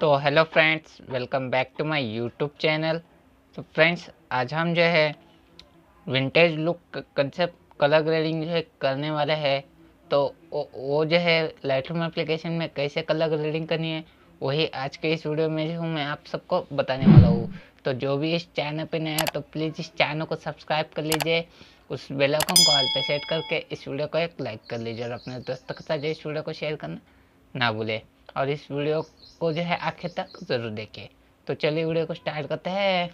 तो hello friends welcome back to my YouTube channel तो friends आज हम जो है vintage look concept colour grading जो है करने वाले हैं तो वो जो है लाइटरूम एप्लीकेशन में कैसे कलर ग्रेडिंग करनी है वही आज के इस वीडियो में जो हूँ मैं आप सबको बताने वाला हूँ तो जो भी इस चैनल पर नया तो प्लीज़ इस चैनल को सब्सक्राइब कर लीजिए उस बेलाइकॉन को ऑल पर सेट करके इस वीडियो को एक लाइक कर लीजिए और अपने दोस्तों के साथ इस वीडियो को शेयर करना ना भूलें और इस वीडियो को जो है आखिर तक ज़रूर देखें तो चलिए वीडियो को स्टार्ट करते हैं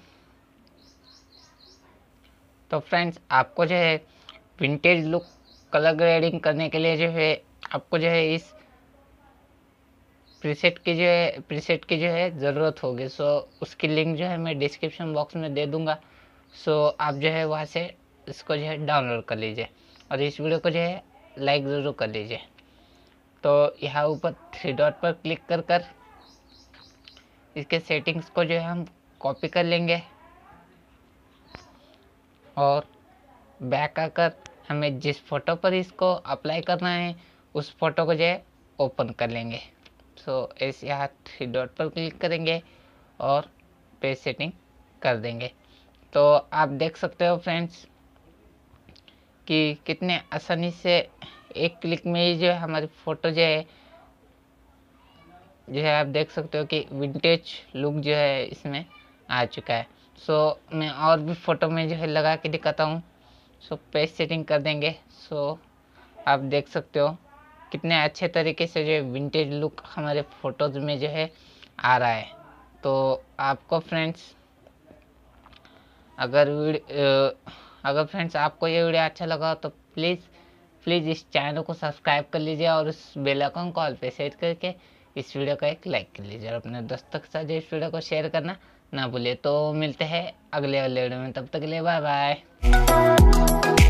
तो फ्रेंड्स आपको जो है विंटेज लुक कलर ग्रेडिंग करने के लिए जो है आपको जो है इस प्रीसेट की जो है प्रीसेट की जो है ज़रूरत होगी सो उसकी लिंक जो है मैं डिस्क्रिप्शन बॉक्स में दे दूँगा सो आप जो है वहाँ से इसको जो है डाउनलोड कर लीजिए और इस वीडियो को जो है लाइक ज़रूर कर लीजिए तो यहाँ ऊपर थ्री डॉट पर क्लिक कर कर इसके सेटिंग्स को जो है हम कॉपी कर लेंगे और बैक आकर हमें जिस फ़ोटो पर इसको अप्लाई करना है उस फोटो को जो है ओपन कर लेंगे सो so, इस यहाँ थ्री डॉट पर क्लिक करेंगे और पेज सेटिंग कर देंगे तो आप देख सकते हो फ्रेंड्स कि कितने आसानी से एक क्लिक में ही जो है हमारी फ़ोटो जो है जो है आप देख सकते हो कि विंटेज लुक जो है इसमें आ चुका है सो so, मैं और भी फ़ोटो में जो है लगा के दिखाता हूँ सो so, पेज सेटिंग कर देंगे सो so, आप देख सकते हो कितने अच्छे तरीके से जो है विंटेज लुक हमारे फ़ोटोज़ में जो है आ रहा है तो आपको फ्रेंड्स अगर वीडियो अगर फ्रेंड्स आपको ये वीडियो अच्छा लगा तो प्लीज़ प्लीज़ इस चैनल को सब्सक्राइब कर लीजिए और उस बेलाकॉन कॉल पर सेट करके इस वीडियो का एक लाइक कर लीजिए और अपने दोस्तों के साथ इस वीडियो को शेयर करना ना भूलिए तो मिलते हैं अगले वाले वीडियो में तब तक के लिए बाय बाय